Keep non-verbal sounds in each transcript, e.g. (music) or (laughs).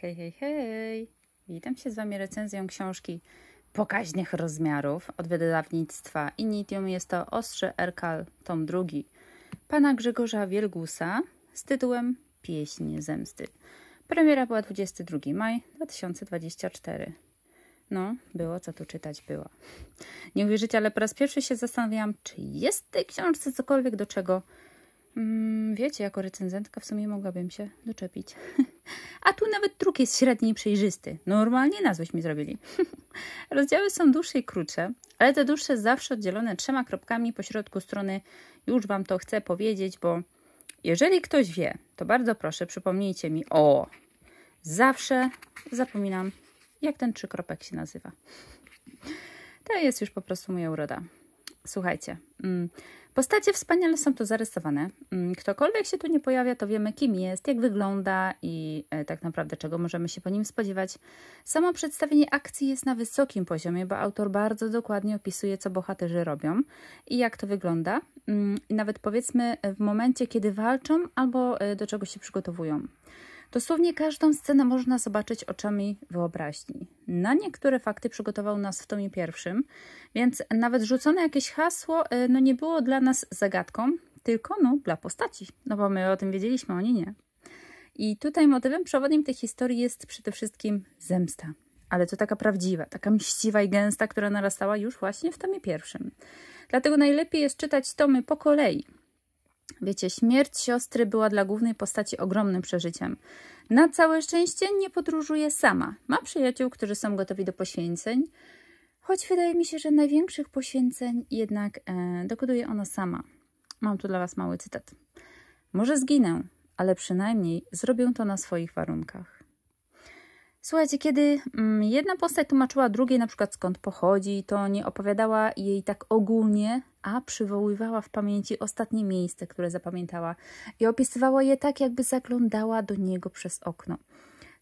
Hej, hej, hej! Witam się z Wami recenzją książki Pokaźnych Rozmiarów od wydawnictwa Initium. Jest to Ostrze Erkal, tom drugi, pana Grzegorza Wielgusa z tytułem Pieśń Zemsty. Premiera była 22 maj 2024. No, było co tu czytać, było. Nie uwierzycie, ale po raz pierwszy się zastanawiałam, czy jest w tej książce cokolwiek, do czego Mm, wiecie, jako recenzentka w sumie mogłabym się doczepić. (laughs) A tu nawet druk jest średni i przejrzysty. Normalnie nazwyśmy zrobili. (laughs) Rozdziały są dłuższe i krótsze, ale te dłuższe zawsze oddzielone trzema kropkami po środku strony. Już Wam to chcę powiedzieć, bo jeżeli ktoś wie, to bardzo proszę przypomnijcie mi. O! Zawsze zapominam, jak ten trzykropek się nazywa. To jest już po prostu moja uroda. Słuchajcie, mm, postacie wspaniale są tu zarysowane. Mm, ktokolwiek się tu nie pojawia, to wiemy kim jest, jak wygląda i e, tak naprawdę czego możemy się po nim spodziewać. Samo przedstawienie akcji jest na wysokim poziomie, bo autor bardzo dokładnie opisuje, co bohaterzy robią i jak to wygląda. Mm, nawet powiedzmy e, w momencie, kiedy walczą albo e, do czego się przygotowują. Dosłownie każdą scenę można zobaczyć oczami wyobraźni. Na niektóre fakty przygotował nas w tomie pierwszym, więc nawet rzucone jakieś hasło y, no nie było dla nas zagadką, tylko no dla postaci, no bo my o tym wiedzieliśmy, oni nie. I tutaj motywem przewodnim tej historii jest przede wszystkim zemsta. Ale to taka prawdziwa, taka mściwa i gęsta, która narastała już właśnie w tomie pierwszym. Dlatego najlepiej jest czytać tomy po kolei, Wiecie, śmierć siostry była dla głównej postaci ogromnym przeżyciem. Na całe szczęście nie podróżuje sama. Ma przyjaciół, którzy są gotowi do poświęceń, choć wydaje mi się, że największych poświęceń jednak e, dokonuje ona sama. Mam tu dla Was mały cytat. Może zginę, ale przynajmniej zrobię to na swoich warunkach. Słuchajcie, kiedy mm, jedna postać tłumaczyła drugiej na przykład skąd pochodzi, to nie opowiadała jej tak ogólnie, a przywoływała w pamięci ostatnie miejsce, które zapamiętała i opisywała je tak, jakby zaglądała do niego przez okno.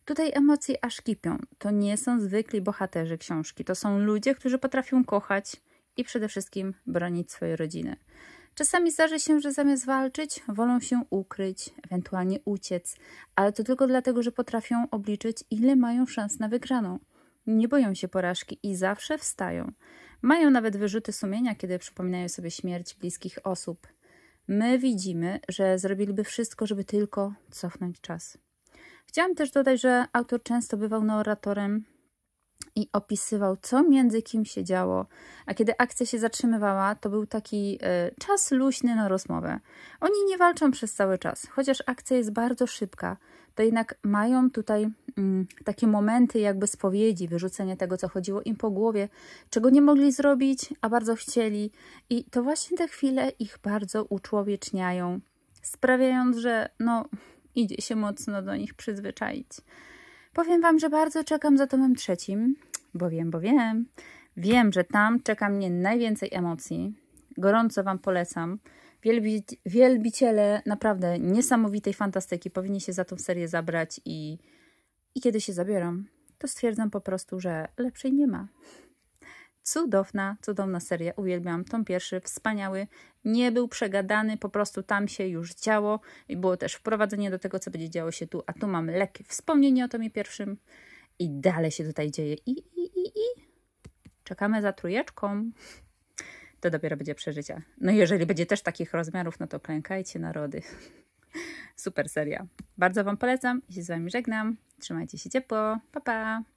Tutaj emocje aż kipią. To nie są zwykli bohaterzy książki. To są ludzie, którzy potrafią kochać i przede wszystkim bronić swojej rodziny. Czasami zdarzy się, że zamiast walczyć, wolą się ukryć, ewentualnie uciec, ale to tylko dlatego, że potrafią obliczyć, ile mają szans na wygraną. Nie boją się porażki i zawsze wstają. Mają nawet wyrzuty sumienia, kiedy przypominają sobie śmierć bliskich osób. My widzimy, że zrobiliby wszystko, żeby tylko cofnąć czas. Chciałam też dodać, że autor często bywał narratorem i opisywał, co między kim się działo. A kiedy akcja się zatrzymywała, to był taki y, czas luźny na rozmowę. Oni nie walczą przez cały czas, chociaż akcja jest bardzo szybka, to jednak mają tutaj mm, takie momenty jakby spowiedzi, wyrzucenie tego, co chodziło im po głowie, czego nie mogli zrobić, a bardzo chcieli. I to właśnie te chwile ich bardzo uczłowieczniają, sprawiając, że no, idzie się mocno do nich przyzwyczaić. Powiem Wam, że bardzo czekam za tomem trzecim bo wiem, bo wiem. Wiem, że tam czeka mnie najwięcej emocji. Gorąco Wam polecam. Wielbi wielbiciele naprawdę niesamowitej fantastyki powinni się za tą serię zabrać i, i kiedy się zabiorą, to stwierdzam po prostu, że lepszej nie ma. Cudowna, cudowna seria. Uwielbiam tom pierwszy, wspaniały. Nie był przegadany, po prostu tam się już działo i było też wprowadzenie do tego, co będzie działo się tu, a tu mam lekkie wspomnienie o tomie pierwszym. I dalej się tutaj dzieje. I, i, i, i. Czekamy za trójeczką. To dopiero będzie przeżycie. No i jeżeli będzie też takich rozmiarów, no to klękajcie narody. Super seria. Bardzo Wam polecam i się z Wami żegnam. Trzymajcie się ciepło. Pa, pa.